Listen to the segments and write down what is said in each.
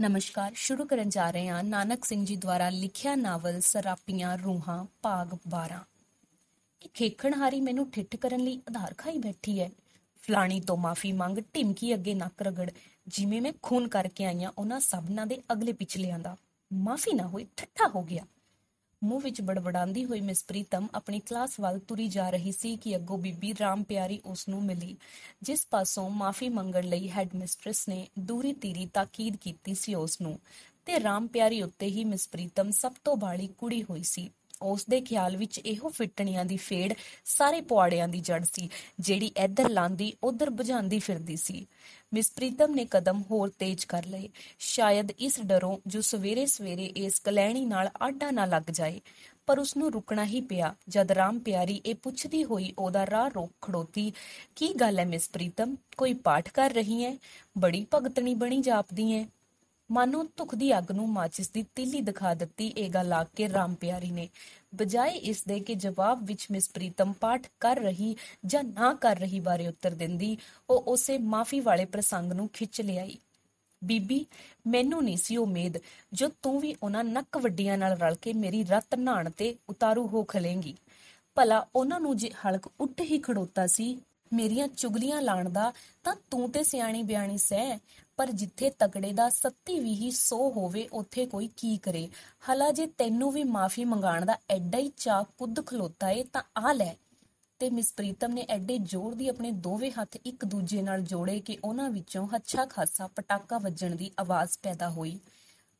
ਨਮਸਕਾਰ ਸ਼ੁਰੂ ਕਰਨ ਜਾ ਰਹੇ ਹਾਂ ਨਾਨਕ ਸਿੰਘ ਜੀ ਦੁਆਰਾ ਲਿਖਿਆ ਨਾਵਲ ਸਰਾਪੀਆਂ ਰੂਹਾਂ ਭਾਗ 12 ਇਹ ਖੇਖਣਹਾਰੀ ਮੈਨੂੰ ਠਿੱਠ ਕਰਨ ਲਈ ਆਧਾਰ ਖਾਈ ਬੈਠੀ ਹੈ ਫਲਾਣੀ ਤੋਂ ਮਾਫੀ ਮੰਗ ਢਿਮਕੀ ਅੱਗੇ ਨੱਕ ਰਗੜ ਜਿਵੇਂ ਮੈਂ ਖੂਨ ਕਰਕੇ ਆਈਆਂ ਉਹਨਾਂ ਸਭਨਾਂ ਦੇ ਅਗਲੇ ਪਿਛਲੇ ਆਂਦਾ ਮਾਫੀ ਨਾ ਹੋਈ ਠੱਠਾ ਹੋ ਗਿਆ ਮੂੰਹ ਵਿੱਚ ਬੜਬੜਾਉਂਦੀ ਹੋਈ ਮਿਸ ਪ੍ਰੀਤਮ ਆਪਣੀ ਕਲਾਸ ਵੱਲ ਤੁਰੀ ਜਾ ਰਹੀ ਸੀ ਕਿ ਅੱਗੋਂ ਬੀਬੀ ਰਾਮ ਪਿਆਰੀ ਉਸ ਨੂੰ ਮਿਲੀ ਜਿਸ ਪਾਸੋਂ ਮਾਫੀ ਮੰਗਣ ਲਈ ਹੈਡ ਮਿਸਟ੍ਰੈਸ ਨੇ ਦੂਰੀ ਤੀਰੀ ਤਾਕੀਦ ਕੀਤੀ ਸੀ ਉਸ ਨੂੰ ਤੇ ਰਾਮ ਪਿਆਰੀ ਉੱਤੇ ਹੀ ਮਿਸ ਪ੍ਰੀਤਮ ਸਭ ਤੋਂ ਬਾਲੀ ਕੁੜੀ ਹੋਈ ਸੀ ਉਸ ਦੇ ਖਿਆਲ ਵਿੱਚ ਇਹੋ ਫਿੱਟਣੀਆਂ ਦੀ ਫੇੜ ਸਾਰੇ ਪੁਆੜਿਆਂ ਦੀ ਜੜ ਸੀ ਜਿਹੜੀ ਇੱਧਰ ਲਾਂਦੀ ਉੱਧਰ ਬੁਝਾਉਂਦੀ ਫਿਰਦੀ ਸੀ ਮਿਸ ਪ੍ਰੀਤਮ ਨੇ ਕਦਮ ਹੋਰ ਤੇਜ਼ ਕਰ ਲਏ ਸ਼ਾਇਦ ਇਸ ਡਰੋਂ ਜੋ ਸਵੇਰੇ ਸਵੇਰੇ ਇਸ ਕਲੈਣੀ ਨਾਲ ਆਡਾ ਨਾ ਲੱਗ ਜਾਏ ਪਰ ਉਸ ਨੂੰ ਰੁਕਣਾ ਹੀ ਪਿਆ ਜਦ ਰਾਮ ਪਿਆਰੀ ਇਹ ਪੁੱਛਦੀ ਹੋਈ ਉਹਦਾ ਰਾਹ ਰੋਕ ਖੜੋਤੀ ਕੀ ਗੱਲ ਹੈ ਮਿਸ ਪ੍ਰੀਤਮ ਕੋਈ ਪਾਠ ਕਰ ਰਹੀ ਹੈ ਬੜੀ ਭਗਤਣੀ ਬਣੀ ਜਾਪਦੀ ਹੈ ਮਾਨੋ ਦੀ ਅੱਗ ਨੂੰ ਮਾਚਿਸ ਦੀ ਤਿੱਲੀ ਦਿਖਾ ਦਿੱਤੀ ਇਹ ਗੱਲ ਆ ਕੇ ਰਾਮ ਪਿਆਰੀ ਨੇ ਬਜਾਏ ਇਸ ਦੇ ਕਿ ਜਵਾਬ ਵਿੱਚ ਮਿਸ ਪ੍ਰੀਤਮ ਪਾਠ ਕਰ ਰਹੀ ਜਾਂ ਨਾ ਕਰ ਰਹੀ ਬਾਰੇ ਉੱਤਰ ਦਿੰਦੀ ਉਹ ਉਸੇ ਮਾਫੀ ਵਾਲੇ ਪ੍ਰਸੰਗ ਨੂੰ ਖਿੱਚ ਲਿਆਈ ਬੀਬੀ ਮੈਨੂੰ ਨਹੀਂ ਸੀ ਉਮੀਦ ਜੋ ਤੂੰ ਵੀ ਉਹਨਾਂ ਨੱਕ ਵੱਡੀਆਂ ਨਾਲ ਰਲ ਕੇ ਮੇਰੀ ਰਤ ਨਾਣ ਤੇ ਉਤਾਰੂ ਹੋ ਖਲੇਂਗੀ ਭਲਾ ਉਹਨਾਂ ਨੂੰ ਜੇ ਹਲਕ ਉੱਠ ਹੀ ਖੜੋਤਾ ਸੀ ਮੇਰੀਆਂ ਚੁਗਲੀਆਂ ਲਾਣ ਦਾ ਤਾਂ ਤੂੰ ਤੇ ਸਿਆਣੀ ਬਿਆਣੀ ਸਹਿ ਪਰ ਜਿੱਥੇ ਤਕੜੇ ਦਾ ਸੱਤੀ ਵੀ ਹੀ ਸੋ ਹੋਵੇ ਉੱਥੇ ਕੋਈ ਕੀ ਕਰੇ ਹਲਾ ਜੇ ਤੈਨੂੰ ਵੀ ਮਾਫੀ ਮੰਗਾਣ ਦਾ ਐਡਾ ਹੀ ਚਾਹ ਕੁੱਦ ਖਲੋਤਾ ਏ ਤਾਂ ਆ ਲੈ ਤੇ ਮਿਸ ਪ੍ਰੀਤਮ ਨੇ ਐਡੇ ਜ਼ੋਰ ਦੀ ਆਪਣੇ ਦੋਵੇਂ ਹੱਥ ਇੱਕ ਦੂਜੇ ਨਾਲ ਜੋੜੇ ਕਿ ਉਹਨਾਂ ਵਿੱਚੋਂ ਹੱਛਾ ਖਾਸਾ ਪਟਾਕਾ ਵੱਜਣ ਦੀ ਆਵਾਜ਼ ਪੈਦਾ ਹੋਈ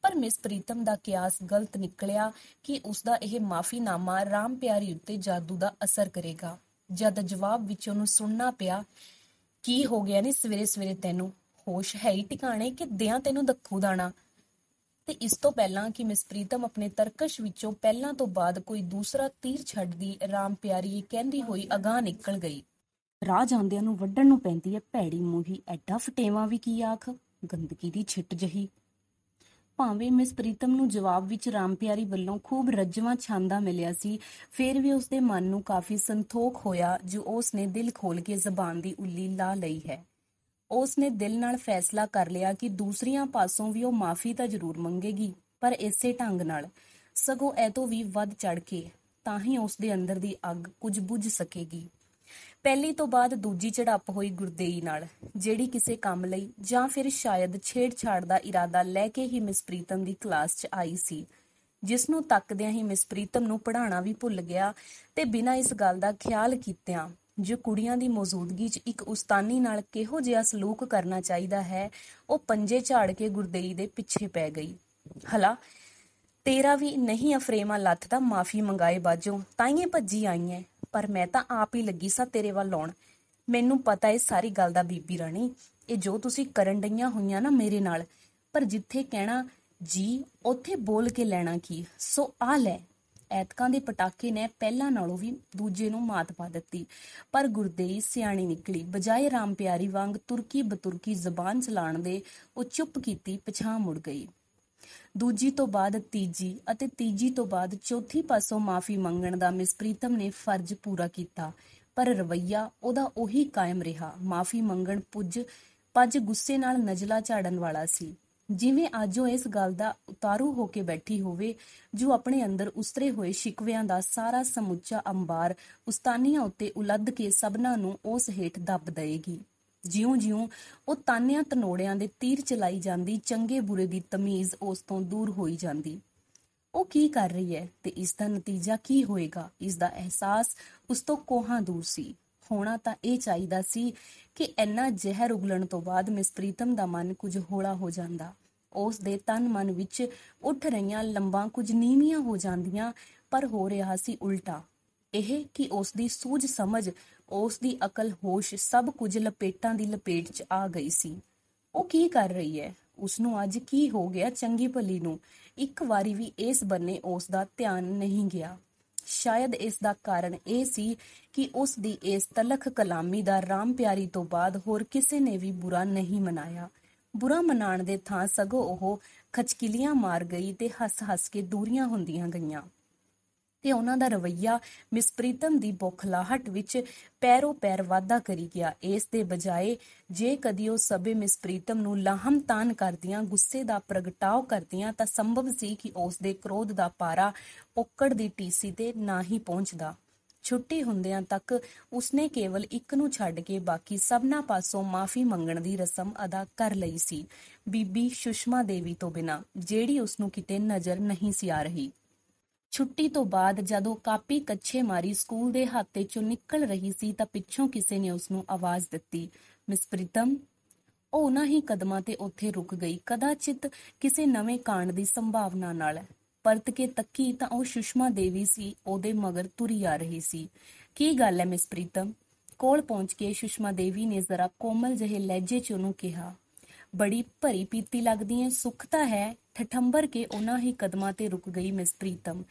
ਪਰ ਮਿਸ ਪ੍ਰੀਤਮ ਦਾ ਕਿਆਸ ਗਲਤ ਨਿਕਲਿਆ ਕਿ ਉਸ ਦਾ ਇਹ ਮਾਫੀਨਾਮਾ ਰਾਮ ਪਿਆਰੀ ਉੱਤੇ ਜਾਦੂ ਦਾ ਅਸਰ ਕਰੇਗਾ ਜਦ ਜਵਾਬ ਵਿੱਚ ਉਹਨੂੰ ਸੁਣਨਾ ਪਿਆ ਕੀ ਹੋ ਗਿਆ ਨੇ ਸਵੇਰੇ ਸਵੇਰੇ ਤੈਨੂੰ ਹੋਸ਼ ਹੈ ਹੀ ਟਿਕਾਣੇ ਕਿ ਦਿਆਂ ਤੈਨੂੰ ਦੱਖੂ ਦਾਣਾ ਤੇ ਇਸ ਤੋਂ ਪਹਿਲਾਂ ਕਿ ਮਿਸ ਪ੍ਰੀਤਮ ਆਪਣੇ ਤਰਕਸ਼ ਵਿੱਚੋਂ ਪਹਿਲਾਂ ਤੋਂ ਬਾਅਦ ਕੋਈ ਦੂਸਰਾ ਤੀਰ ਛੱਡਦੀ ਰਾਮ ਪਿਆਰੀ ਕਹਿੰਦੀ ਹੋਈ ਅਗਾਹ ਨਿਕਲ ਗਈ ਰਾਹ ਜਾਂਦਿਆਂ ਨੂੰ ਵੱਢਣ ਨੂੰ ਪੈਂਦੀ ਹੈ ਭੈੜੀ ਮੂਹੀ ਐਡਾ ਫਟੇਵਾ ਵੀ ਕੀ ਆਖ ਗੰਦਗੀ ਦੀ ਛਿੱਟ ਜਹੀ ਭਾਵੇਂ ਮਿਸ ਪ੍ਰੀਤਮ ਨੂੰ ਜਵਾਬ ਵਿੱਚ ਰਾਮ ਪਿਆਰੀ ਵੱਲੋਂ ਖੂਬ ਰੱਜਵਾ ਛਾਂਦਾ ਮਿਲਿਆ ਸੀ ਫਿਰ ਵੀ ਉਸ ਦੇ ਮਨ ਨੂੰ ਕਾਫੀ ਸੰਤੋਖ ਹੋਇਆ ਜੋ ਉਸ ਨੇ ਦਿਲ ਖੋਲ ਕੇ ਜ਼ਬਾਨ ਦੀ ਉੱਲੀ ਲਾ ਲਈ ਹੈ ਉਸ ਨੇ ਦਿਲ ਨਾਲ ਫੈਸਲਾ ਕਰ ਲਿਆ ਕਿ ਦੂਸਰੀਆਂ ਪਾਸੋਂ ਵੀ ਉਹ ਮਾਫੀ ਤਾਂ ਜ਼ਰੂਰ ਮੰਗੇਗੀ ਪਰ ਇਸੇ ਢੰਗ ਨਾਲ ਸਗੋਂ ਐ ਤੋਂ ਵੀ ਵੱਧ ਚੜ ਕੇ ਤਾਂ ਹੀ ਉਸ ਦੇ ਅੰਦਰ ਦੀ ਅੱਗ ਕੁਝ ਬੁਝ ਸਕੇਗੀ ਪਹਿਲੀ ਤੋਂ ਬਾਅਦ ਦੂਜੀ ਚੜਾਪ ਹੋਈ ਗੁਰਦੇਈ ਨਾਲ ਜਿਹੜੀ ਕਿਸੇ ਕੰਮ ਲਈ ਜਾਂ ਫਿਰ ਸ਼ਾਇਦ ਛੇੜਛਾੜ ਦਾ ਇਰਾਦਾ ਲੈ ਕੇ ਹੀ ਮਿਸ ਪ੍ਰੀਤਮ ਦੀ ਕਲਾਸ 'ਚ ਆਈ ਸੀ ਜਿਸ ਨੂੰ ਤੱਕਦਿਆਂ ਹੀ ਮਿਸ ਪ੍ਰੀਤਮ ਨੂੰ ਪੜਾਉਣਾ ਵੀ ਭੁੱਲ ਗਿਆ ਤੇ ਬਿਨਾਂ ਇਸ ਗੱਲ ਦਾ ਖਿਆਲ ਕੀਤਿਆਂ ਜੋ ਕੁੜੀਆਂ ਦੀ ਮੌਜੂਦਗੀ 'ਚ ਇੱਕ ਉਸਤਾਨੀ ਨਾਲ ਕਿਹੋ ਜਿਹਾ ਸਲੂਕ ਕਰਨਾ ਚਾਹੀਦਾ ਹੈ ਉਹ ਪੰਜੇ ਝਾੜ ਕੇ ਗੁਰਦੇਈ ਦੇ ਪਿੱਛੇ ਪੈ ਗਈ ਹਲਾ ਤੇਰਾ ਵੀ ਨਹੀਂ ਅਫਰੇਮਾ ਲੱਥ ਦਾ ਮਾਫੀ ਮੰਗਾਏ ਬਾਜੋ ਤਾਈਏ ਭੱਜੀ ਐ ਪਰ ਮੈਂ ਤਾਂ ਆਪ ਹੀ ਲੱਗੀ ਸਾਂ ਤੇਰੇ ਵੱਲ ਆਉਣ ਮੈਨੂੰ ਪਤਾ ਏ ਸਾਰੀ ਗੱਲ ਦਾ ਬੀਬੀ ਰਾਣੀ ਇਹ ਜੋ ਤੁਸੀਂ ਕਰਨ ਡਈਆਂ ਹੋਈਆਂ ਨਾ ਮੇਰੇ ਨਾਲ ਪਰ ਜਿੱਥੇ ਕਹਿਣਾ ਜੀ ਉੱਥੇ ਬੋਲ ਕੇ ਲੈਣਾ ਕੀ ਸੋ ਆ ਲੈ ਐਤਕਾਂ ਦੇ ਪਟਾਕੇ ਨੇ ਪਹਿਲਾਂ ਨਾਲੋਂ ਵੀ ਦੂਜੇ ਨੂੰ ਮਾਤ ਪਾ ਦਿੱਤੀ ਪਰ ਗੁਰਦੇਈ ਸਿਆਣੀ ਨਿਕਲੀ ਬਜਾਏ ਰਾਮ ਪਿਆਰੀ ਵਾਂਗ ਤੁਰਕੀ ਬਤੁਰਕੀ ਜ਼ਬਾਨ ਚਲਾਣ ਦੇ ਉਹ ਚੁੱਪ ਕੀਤੀ ਪਛਾਂ ਮੁੜ ਗਈ ਦੂਜੀ ਤੋਂ ਬਾਅਦ ਤੀਜੀ ਅਤੇ ਤੀਜੀ ਤੋਂ ਬਾਅਦ ਚੌਥੀ ਪਾਸੋਂ ਮਾਫੀ ਮੰਗਣ ਦਾ ਮਿਸ ਪ੍ਰੀਤਮ ਨੇ ਫਰਜ਼ ਪੂਰਾ ਕੀਤਾ ਪਰ ਰਵਈਆ ਉਹਦਾ ਉਹੀ ਕਾਇਮ ਰਿਹਾ ਮਾਫੀ ਮੰਗਣ ਪੁੱਜ ਪੱਜ ਗੁੱਸੇ ਨਾਲ ਨਜਲਾ ਝਾੜਨ ਵਾਲਾ ਸੀ ਜਿਵੇਂ ਅੱਜ ਉਹ ਇਸ ਗੱਲ ਦਾ ਉਤਾਰੂ ਹੋ ਕੇ ਬੈਠੀ ਹੋਵੇ ਜੋ ਆਪਣੇ ਅੰਦਰ ਉਸਤਰੇ ਹੋਏ ਸ਼ਿਕਵਿਆਂ ਦਾ ਸਾਰਾ ਸਮੁੱਚਾ ਅੰਬਾਰ ਉਸਤਾਨੀਆਂ ਉੱਤੇ ਉਲੱਦ ਕੇ ਸਭਨਾਂ ਨੂੰ ਉਸ ਹੇਠ ਦੱਬ ਦੇਏਗੀ ਜਿਉਂ-ਜਿਉਂ ਉਹ ਤਾਨਿਆਂ ਤਨੋੜਿਆਂ ਦੇ ਤੀਰ ਚਲਾਈ ਜਾਂਦੀ ਚੰਗੇ ਬੁਰੇ ਦੀ ਤਮੀਜ਼ ਉਸ ਤੋਂ ਦੂਰ ਹੋਈ ਜਾਂਦੀ ਉਹ ਕੀ ਕਰ ਰਹੀ ਹੈ ਤੇ ਇਸ ਦਾ ਨਤੀਜਾ ਕੀ ਹੋਏਗਾ ਇਸ ਦਾ ਅਹਿਸਾਸ ਉਸ ਤੋਂ ਕੋਹਾਂ ਦੂਰ ਸੀ ਹੋਣਾ ਤਾਂ ਇਹ ਚਾਹੀਦਾ ਸੀ ਕਿ ਇੰਨਾ ਜ਼ਹਿਰ ਉਗਲਣ ਤੋਂ ਬਾਅਦ ਮਿਸ ਪ੍ਰੀਤਮ ਦਾ ਮਨ ਕੁਝ ਹੌਲਾ ਹੋ ਜਾਂਦਾ ਉਸ ਦੇ ਤਨ ਮਨ ਵਿੱਚ ਉੱਠ ਰਹੀਆਂ ਲੰਬਾਂ ਕੁਝ ਨੀਵੀਆਂ ਹੋ ਜਾਂਦੀਆਂ ਪਰ ਹੋ ਰਿਹਾ ਸੀ ਉਲਟਾ ਇਹ ਕਿ ਉਸ ਦੀ ਸੂਝ ਸਮਝ ਉਸ ਦੀ ਅਕਲ ਹੋਸ਼ ਸਭ ਕੁਝ ਲਪੇਟਾਂ ਦੀ ਲਪੇਟ 'ਚ ਆ ਗਈ ਸੀ ਉਹ ਕੀ ਕਰ ਰਹੀ ਹੈ ਉਸ ਨੂੰ ਅੱਜ ਕੀ ਹੋ ਗਿਆ ਚੰਗੀ ਭਲੀ ਨੂੰ ਇੱਕ ਵਾਰੀ ਵੀ ਇਸ ਬੰਨੇ ਉਸ ਦਾ ਧਿਆਨ ਨਹੀਂ ਗਿਆ ਸ਼ਾਇਦ ਇਸ ਦਾ ਕਾਰਨ ਇਹ ਸੀ ਕਿ ਉਸ ਦੀ ਇਸ ਤਲਖ ਕਲਾਮੀ ਦਾ ਰਾਮ ਪਿਆਰੀ ਤੋਂ ਬਾਅਦ ਹੋਰ ਕਿਸੇ ਨੇ ਵੀ ਬੁਰਾ ਨਹੀਂ ਮਨਾਇਆ ਬੁਰਾ ਮਨਾਣ ਦੇ ਥਾਂ ਸਗੋਂ ਉਹ ਖਚਕਿਲੀਆਂ ਮਾਰ ਗਈ ਤੇ ਹੱਸ-ਹੱਸ ਕੇ ਦੂਰੀਆਂ ਹੁੰਦੀਆਂ ਗਈਆਂ ਤੇ ਉਹਨਾਂ ਦਾ ਰਵਈਆ ਮਿਸ ਪ੍ਰੀਤਮ ਦੀ ਬੁਖਲਾਹਟ ਵਿੱਚ ਪੈਰੋ ਪੈਰ ਵਾਧਾ ਕਰੀ ਗਿਆ ਇਸ ਦੇ ਬਜਾਏ ਜੇ ਕਦੀ ਉਹ ਸਭੇ ਮਿਸ ਪ੍ਰੀਤਮ ਨੂੰ ਲਾਹਮਤਾਨ ਕਰਦੀਆਂ ਗੁੱਸੇ ਦਾ ਪ੍ਰਗਟਾਉ ਕਰਦੀਆਂ ਤਾਂ ਸੰਭਵ ਸੀ ਕਿ ਉਸ ਦੇ ਕ੍ਰੋਧ ਦਾ ਪਾਰਾ ਔਕੜ ਦੀ ਟੀਸੀ ਤੇ ਨਾ ਹੀ ਪਹੁੰਚਦਾ ਛੁੱਟੀ ਹੁੰਦਿਆਂ ਤੱਕ ਉਸਨੇ ਕੇਵਲ ਇੱਕ ਨੂੰ ਛੱਡ ਕੇ ਬਾਕੀ ਸਭਨਾ ਪਾਸੋਂ ਮਾਫੀ ਮੰਗਣ ਦੀ ਰਸਮ ਅਦਾ ਕਰ ਲਈ ਸੀ ਬੀਬੀ ਸੁਸ਼ਮਾ ਦੇਵੀ ਤੋਂ ਬਿਨਾ ਜਿਹੜੀ ਉਸ ਨੂੰ ਕਿਤੇ ਨਜ਼ਰ ਨਹੀਂ ਸੀ ਆ ਰਹੀ ਛੁੱਟੀ ਤੋਂ ਬਾਅਦ ਜਦੋਂ ਕਾਪੀ ਕੱਛੇ ਮਾਰੀ ਸਕੂਲ ਦੇ ਹਾਤੇ ਚੋਂ ਨਿਕਲ ਰਹੀ ਸੀ ਤਾਂ ਪਿੱਛੋਂ ਕਿਸੇ ਨੇ ਉਸ ਨੂੰ ਆਵਾਜ਼ ਦਿੱਤੀ ਮਿਸ ਪ੍ਰੀਤਮ ਉਹ ਨਾ ਹੀ ਕਦਮਾਂ ਤੇ ਉੱਥੇ ਰੁਕ ਗਈ ਕਦਾਚਿਤ ਕਿਸੇ ਨਵੇਂ ਕਾਂਡ ਦੀ ਸੰਭਾਵਨਾ ਨਾਲ ਪਰਤ ਕੇ ਤੱਕੀ ਤਾਂ ਉਹ ਸੁਸ਼ਮਾ ਦੇਵੀ ਸੀ ਉਹਦੇ ਮਗਰ ਤੁਰੀ ਆ ਰਹੀ ਸੀ ਕੀ ਗੱਲ ਹੈ ਮਿਸ ਪ੍ਰੀਤਮ ਕੋਲ ਪਹੁੰਚ ਕੇ ਸੁਸ਼ਮਾ ਦੇਵੀ ਨੇ ਜ਼ਰਾ ਕੋਮਲ ਜਿਹੇ ਲਹਿਜੇ 'ਚ ਉਹਨੂੰ ਕਿਹਾ ਬੜੀ ਭਰੀ ਪੀਤੀ ਲੱਗਦੀ ਹੈ ਸੁੱਖ ਤਾਂ ਹੈ ਠਠੰਬਰ ਕੇ ਉਹਨਾਂ ਹੀ ਕਦਮਾਂ ਤੇ ਰੁਕ ਗਈ ਮਿਸ ਪ੍ਰੀਤਮ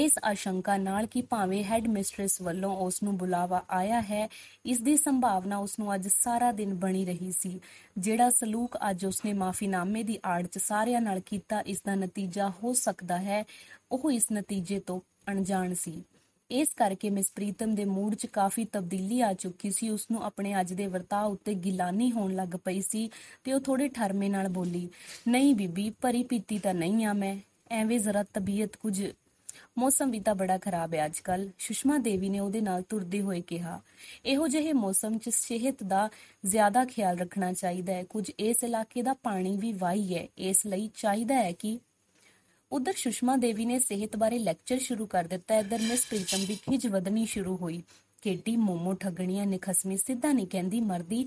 ਇਸ ਆਸ਼ੰਕਾ ਨਾਲ ਕਿ ਭਾਵੇਂ ਹੈੱਡ ਮਿਸਟ੍ਰੈਸ ਵੱਲੋਂ ਉਸ ਨੂੰ ਬੁਲਾਵਾ ਆਇਆ ਹੈ ਇਸ ਦੀ ਸੰਭਾਵਨਾ ਉਸ ਨੂੰ ਅੱਜ ਸਾਰਾ ਦਿਨ ਬਣੀ ਰਹੀ ਸੀ ਜਿਹੜਾ ਸਲੂਕ ਅੱਜ ਉਸਨੇ ਮਾਫੀਨਾਮੇ ਦੀ ਆੜ 'ਚ ਸਾਰਿਆਂ ਨਾਲ ਕੀਤਾ ਇਸ ਦਾ ਨਤੀਜਾ ਹੋ ਸਕਦਾ ਹੈ ਉਹ ਇਸ ਨਤੀਜੇ ਤੋਂ ਅਣਜਾਣ ਸੀ ਇਸ ਕਰਕੇ ਮਿਸ ਪ੍ਰੀਤਮ ਦੇ ਮੂਡ 'ਚ ਕਾਫੀ ਤਬਦੀਲੀ ਆ ਚੁੱਕੀ ਸੀ ਉਸ ਨੂੰ ਆਪਣੇ ਅੱਜ ਦੇ ਵਰਤਾਅ ਉੱਤੇ ਗਿਲਾਨੀ ਹੋਣ ਲੱਗ ਪਈ ਸੀ ਤੇ ਉਹ ਥੋੜੇ ਠਰਮੇ ਨਾਲ ਬੋਲੀ ਨਹੀਂ ਬੀਬੀ ਭਰੀ ਪੀਤੀ ਤਾਂ ਨਹੀਂ ਆ ਮੈਂ ਐਵੇਂ ਜ਼ਰਾ ਤਬੀਅਤ ਕੁਝ ਮੌਸਮ ਵੀ ਤਾਂ ਬੜਾ ਖਰਾਬ ਹੈ ਅੱਜਕੱਲ ਸੁਸ਼ਮਾ ਦੇਵੀ ਨੇ ਉਹਦੇ ਨਾਲ ਤੁਰਦੇ ਹੋਏ ਕਿਹਾ ਇਹੋ ਜਿਹੇ ਮੌਸਮ 'ਚ ਸਿਹਤ ਦਾ ਜ਼ਿਆਦਾ ਖਿਆਲ ਰੱਖਣਾ ਚਾਹੀਦਾ ਹੈ ਕੁਝ ਇਸ ਇਲਾਕੇ ਦਾ ਪਾਣੀ ਵੀ ਵਾਈ ਹੈ ਇਸ ਲਈ ਚਾਹੀਦਾ ਹੈ ਕਿ ਉਧਰ ਸੁਸ਼ਮਾ ਦੇਵੀ ਨੇ ਸਿਹਤ ਬਾਰੇ ਲੈਕਚਰ ਸ਼ੁਰੂ ਕਰ ਦਿੱਤਾ ਇਧਰ ਮਿਸ ਪ੍ਰੀਤਮ ਦੀ ਖਿਜ ਵਧਣੀ ਸ਼ੁਰੂ ਹੋਈ ਕੇਟੀ ਮੋਮੋ ਠਗਣੀਆਂ ਨਿਖਸਮੀ ਸਿੱਧਾ ਨਹੀਂ ਕਹਿੰਦੀ ਮਰਦੀ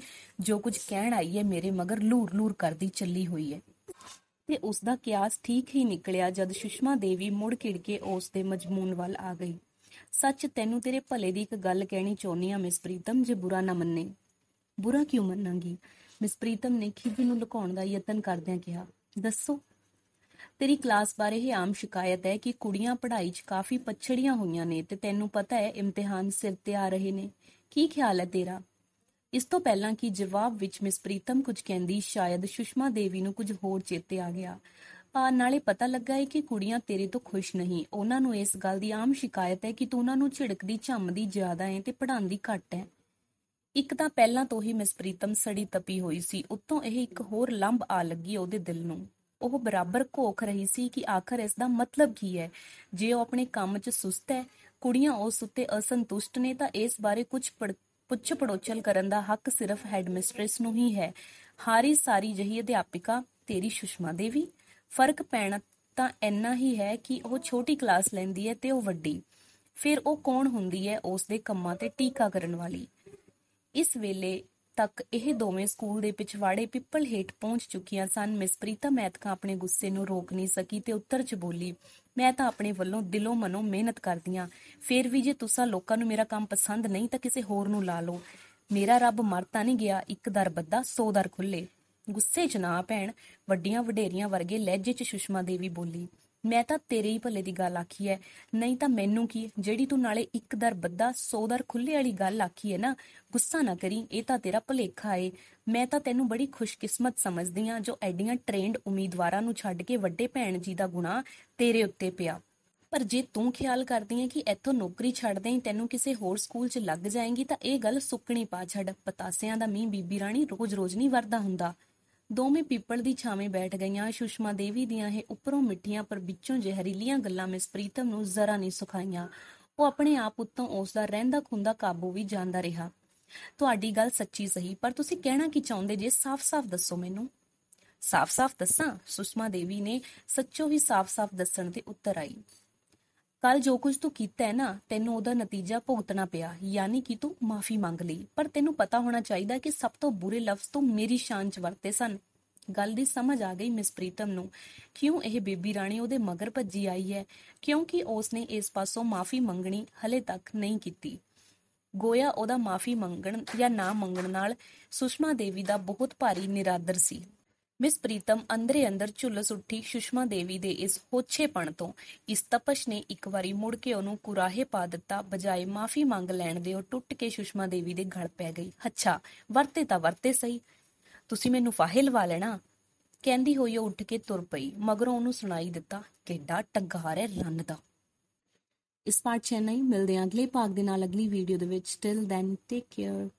ਜੋ ਕੁਝ ਕਹਿਣ ਆਈ ਹੈ ਮੇਰੇ ਮਗਰ ਲੂਰ-ਲੂਰ ਕਰਦੀ ਚੱਲੀ ਹੋਈ ਹੈ ਤੇ ਉਸ ਦਾ ਕਿਆਸ ਠੀਕ ਹੀ ਨਿਕਲਿਆ ਜਦ ਸੁਸ਼ਮਾ ਦੇਵੀ ਮੁੜ ਖਿੜ ਕੇ ਉਸ ਦੇ ਮਜਮੂਨ ਵੱਲ ਆ ਗਈ ਸੱਚ ਤੈਨੂੰ ਤੇਰੇ ਭਲੇ ਦੀ ਇੱਕ ਗੱਲ ਕਹਿਣੀ ਚਾਹੁੰਨੀ ਆ ਮਿਸ ਪ੍ਰੀਤਮ ਜੇ ਬੁਰਾ ਨਾ ਮੰਨੇ ਬੁਰਾ ਕਿਉਂ ਮੰਨਾਂਗੀ ਮਿਸ ਪ੍ਰੀਤਮ ਨੇ ਖਿਜ ਨੂੰ ਲੁਕਾਉਣ ਦਾ ਯਤਨ ਕਰਦਿਆਂ ਕਿਹਾ ਦੱਸੋ ਤੇਰੀ ਕਲਾਸ ਬਾਰੇ ਹੀ ਆਮ ਸ਼ਿਕਾਇਤ ਹੈ ਕਿ ਕੁੜੀਆਂ ਪੜ੍ਹਾਈ 'ਚ ਕਾਫੀ ਪਛੜੀਆਂ ਹੋਈਆਂ ਨੇ ਤੇ ਤੈਨੂੰ ਪਤਾ ਹੈ ਇਮਤਿਹਾਨ ਸਿਰ ਤੇ ਆ ਰਹੇ ਨੇ ਕੀ ਖਿਆਲ ਹੈ ਤੇਰਾ ਇਸ ਤੋਂ ਪਹਿਲਾਂ ਕਿ ਜਵਾਬ ਵਿੱਚ ਮਿਸ ਪ੍ਰੀਤਮ ਕੁਝ ਕਹਿੰਦੀ ਸ਼ਾਇਦ ਸੁਸ਼ਮਾ ਦੇਵੀ ਨੂੰ ਕੁਝ ਹੋਰ ਚੇਤੇ ਆ ਗਿਆ ਆ ਨਾਲੇ ਪਤਾ ਲੱਗਾ ਹੈ ਕਿ ਕੁੜੀਆਂ ਤੇਰੇ ਤੋਂ ਖੁਸ਼ ਨਹੀਂ ਉਹਨਾਂ ਨੂੰ ਇਸ ਗੱਲ ਦੀ ਆਮ ਸ਼ਿਕਾਇਤ ਹੈ ਕਿ ਤੂੰ ਉਹਨਾਂ ਨੂੰ ਝਿੜਕਦੀ ਝੰਮਦੀ ਜ਼ਿਆਦਾ ਹੈ ਤੇ ਪੜ੍ਹਾਉਂਦੀ ਘੱਟ ਹੈ ਇੱਕ ਤਾਂ ਪਹਿਲਾਂ ਤੋਂ ਹੀ ਮਿਸ ਪ੍ਰੀਤਮ ਸੜੀ ਤਪੀ ਹੋਈ ਸੀ ਉੱਤੋਂ ਇਹ ਇੱਕ ਹੋਰ ਲੰਬ ਆ ਲੱਗੀ ਉਹਦੇ ਦਿਲ ਨੂੰ ਉਹ ਬਰਾਬਰ ਘੋਖ ਰਹੀ ਸੀ ਕਿ ਆਖਰ ਇਸ ਦਾ ਮਤਲਬ ਕੀ ਹੈ ਜੇ ਉਹ ਆਪਣੇ ਕੰਮ 'ਚ ਸੁਸਤ ਹੈ ਕੁੜੀਆਂ ਉਸ ਉੱਤੇ ਅਸੰਤੁਸ਼ਟ ਨੇ ਤਾਂ ਇਸ ਬਾਰੇ ਕੁਝ ਪੁੱਛ ਪੜੋਚਲ ਕਰਨ ਦਾ ਹੱਕ ਸਿਰਫ ਹੈਡਮਿਸਟ੍ਰੈਸ ਨੂੰ ਹੀ ਹੈ ਹਾਰੀ ਸਾਰੀ ਜਹੀ ਅਧਿਆਪਿਕਾ ਤੇਰੀ ਸੁਸ਼ਮਾ ਦੇਵੀ ਫਰਕ ਪੈਣਾ ਤਾਂ ਇੰਨਾ ਹੀ ਹੈ ਕਿ ਉਹ ਛੋਟੀ ਕਲਾਸ ਲੈਂਦੀ ਹੈ ਤੇ ਉਹ ਵੱਡੀ ਫਿਰ ਉਹ ਕੌਣ ਹੁੰਦੀ ਹੈ ਉਸ ਦੇ ਕੰਮਾਂ ਤੇ ਟੀਕਾ ਕਰਨ ਵਾਲੀ ਇਸ ਵੇਲੇ ਤੱਕ ਇਹ ਦੋਵੇਂ ਸਕੂਲ ਦੇ ਪਿਛਵਾੜੇ ਪਿੱਪਲ ਹੇਠ ਪਹੁੰਚ ਚੁੱਕੀਆਂ ਸਨ ਮਿਸ ਪ੍ਰੀਤਾ ਮੈਥਕਾ ਆਪਣੇ ਗੁੱਸੇ ਨੂੰ ਰੋਕ ਨਹੀਂ ਸਕੀ ਤੇ ਉੱਤਰ ਚ ਬੋਲੀ ਮੈਂ ਤਾਂ ਆਪਣੇ ਵੱਲੋਂ ਦਿਲੋਂ ਮਨੋਂ ਮਿਹਨਤ ਕਰਦੀਆਂ ਫੇਰ ਵੀ ਜੇ ਤੁਸੀਂ ਲੋਕਾਂ ਨੂੰ ਮੇਰਾ ਕੰਮ ਪਸੰਦ ਨਹੀਂ ਤਾਂ ਕਿਸੇ ਹੋਰ ਨੂੰ ਲਾ ਲਓ ਮੇਰਾ ਰੱਬ ਮਰ ਤਾਂ ਨਹੀਂ ਗਿਆ ਇੱਕ ਦਰ ਬੱਦਾ 100 ਦਰ ਖੁੱਲੇ ਗੁੱਸੇ ਚ ਨਾ ਭੈਣ ਵੱਡੀਆਂ ਵਡੇਰੀਆਂ ਵਰਗੇ ਲਹਿਜੇ ਚ ਸੁਸ਼ਮਾ ਦੇਵੀ ਬੋਲੀ ਮੈਂ ਤਾਂ ਤੇਰੇ ਹੀ ਭਲੇ ਦੀ ਗੱਲ ਆਖੀ ਐ ਨਹੀਂ ਤਾਂ ਮੈਨੂੰ ਕੀ ਜਿਹੜੀ ਤੂੰ ਨਾਲੇ ਇੱਕ ਦਰ ਬੱਦਾ 100 ਦਰ ਖੁੱਲੇ ਵਾਲੀ ਗੱਲ ਆਖੀ ਐ ਨਾ ਗੁੱਸਾ ਨਾ ਕਰੀ ਇਹ ਤਾਂ ਤੇਰਾ ਭਲੇਖਾ ਏ ਮੈਂ ਤਾਂ ਤੈਨੂੰ ਬੜੀ ਖੁਸ਼ਕਿਸਮਤ ਸਮਝਦੀ ਆ ਜੋ ਐਡੀਆਂ ਟ੍ਰੇਨਡ ਉਮੀਦਵਾਰਾਂ ਨੂੰ ਛੱਡ ਕੇ ਵੱਡੇ ਭੈਣ ਜੀ ਦਾ ਗੁਣਾ ਤੇਰੇ ਉੱਤੇ ਪਿਆ ਪਰ ਜੇ ਤੂੰ ਖਿਆਲ ਕਰਦੀ ਐ ਕਿ ਇੱਥੋਂ ਨੌਕਰੀ ਛੱਡ ਦੇਂ ਤੈਨੂੰ ਕਿਸੇ ਹੋਰ ਸਕੂਲ 'ਚ ਲੱਗ ਜਾਏਗੀ ਤਾਂ ਇਹ ਗੱਲ ਸੁੱਕਣੀ ਪਾ ਛੱਡ ਪਤਾਸਿਆਂ ਦਾ ਮੀਂਹ ਬੀਬੀ ਰਾਣੀ ਰੋਜ਼-ਰੋਜ਼ ਨਹੀਂ ਵਰਦਾ ਹੁੰਦਾ ਦੋਵੇਂ ਪੀਪਲ ਦੀ ਛਾਵੇਂ ਬੈਠ ਗਈਆਂ ਸੁਸ਼ਮਾ ਦੇਵੀ ਦੀਆਂ ਇਹ ਉੱਪਰੋਂ ਮਿੱਠੀਆਂ ਪਰ ਵਿੱਚੋਂ ਜ਼ਹਿਰੀਲੀਆਂ ਗੱਲਾਂ ਮਿਸ ਪ੍ਰੀਤਮ ਨੂੰ ਜ਼ਰਾ ਨਹੀਂ ਸੁਖਾਈਆਂ ਉਹ ਆਪਣੇ ਆਪ ਉੱਤੋਂ ਉਸ ਦਾ ਰਹਿੰਦਾ ਖੁੰਦਾ ਕਾਬੂ ਵੀ ਜਾਂਦਾ ਰਿਹਾ ਤੁਹਾਡੀ ਗੱਲ ਸੱਚੀ ਸਹੀ ਪਰ ਤੁਸੀਂ ਕਹਿਣਾ ਕੀ ਚਾਹੁੰਦੇ ਜੇ ਸਾਫ਼-ਸਾਫ਼ ਦੱਸੋ ਮੈਨੂੰ ਸਾਫ਼-ਸਾਫ਼ ਦੱਸਾਂ ਸੁਸ਼ਮਾ ਦੇਵੀ ਨੇ ਸੱਚੋ ਹੀ ਸਾਫ਼-ਸਾਫ਼ ਦੱਸਣ ਤੇ ਉੱਤਰ ਆਈ ਕੱਲ ਜੋ ਕੁਝ ਤੂੰ ਕੀਤਾ ਹੈ ਨਾ ਤੈਨੂੰ ਉਹਦਾ ਨਤੀਜਾ ਭੁਗਤਣਾ ਪਿਆ ਯਾਨੀ ਕਿ ਤੂੰ ਮਾਫੀ ਮੰਗ ਲਈ ਪਰ ਤੈਨੂੰ ਪਤਾ ਹੋਣਾ ਚਾਹੀਦਾ ਕਿ ਸਭ ਤੋਂ ਬੁਰੇ ਲਫ਼ਜ਼ ਤੂੰ ਮੇਰੀ ਸ਼ਾਨ 'ਚ ਵਰਤੇ ਸਨ ਗੱਲ ਦੀ ਸਮਝ ਆ ਗਈ ਮਿਸ ਪ੍ਰੀਤਮ ਨੂੰ ਕਿਉਂ ਇਹ ਬੇਬੀ ਰਾਣੀ ਉਹਦੇ ਮਗਰ ਭੱਜੀ ਆਈ ਹੈ ਕਿਉਂਕਿ ਉਸ ਨੇ ਇਸ ਪਾਸੋਂ ਮਾਫੀ ਮੰਗਣੀ ਹਲੇ ਤੱਕ ਨਹੀਂ ਕੀਤੀ ਗੋਇਆ ਉਹਦਾ ਮਾਫੀ ਮੰਗਣ ਜਾਂ ਨਾ ਮੰਗਣ ਨਾਲ ਸੁਸ਼ਮਾ ਦੇਵੀ ਦਾ ਬਹੁਤ ਭਾਰੀ ਨਿਰਾਦਰ ਸੀ ਮਿਸ ਪ੍ਰੀਤਮ ਅੰਦਰੇ ਅੰਦਰ ਝੁੱਲਸ ਉੱਠੀ ਸੁਸ਼ਮਾ ਦੇਵੀ ਦੇ ਇਸ ਹੋਛੇਪਣ ਤੋਂ ਇਸ ਤਪਸ਼ ਨੇ ਇੱਕ ਵਾਰੀ ਮੁੜ ਕੇ ਉਹਨੂੰ ਕੁਰਾਹੇ ਪਾ ਦਿੱਤਾ ਬਜਾਏ ਮਾਫੀ ਮੰਗ ਲੈਣ ਦੇ ਉਹ ਟੁੱਟ ਕੇ ਸੁਸ਼ਮਾ ਦੇਵੀ ਦੇ ਗਲ ਪੈ ਗਈ ਅੱਛਾ ਵਰਤੇ ਤਾਂ ਵਰਤੇ ਸਹੀ ਤੁਸੀਂ ਮੈਨੂੰ ਫਾਹੇ ਲਵਾ ਲੈਣਾ ਕਹਿੰਦੀ ਹੋਈ ਉਹ ਉੱਠ ਕੇ ਤੁਰ ਪਈ ਮਗਰੋਂ ਉਹਨੂੰ ਸੁਣਾਈ ਦਿੱਤਾ ਕਿੱਡਾ ਟੰਗਾਰ ਹੈ ਰੰਨ ਦਾ ਇਸ ਪਾਰਟ ਚੈਨਲ ਮਿਲਦੇ ਆਂ ਅਗਲੇ ਭਾਗ ਦੇ ਨਾਲ ਅਗਲੀ ਵੀਡੀਓ ਦੇ ਵਿੱਚ ਟਿਲ ਦੈਨ ਟੇਕ ਕੇਅਰ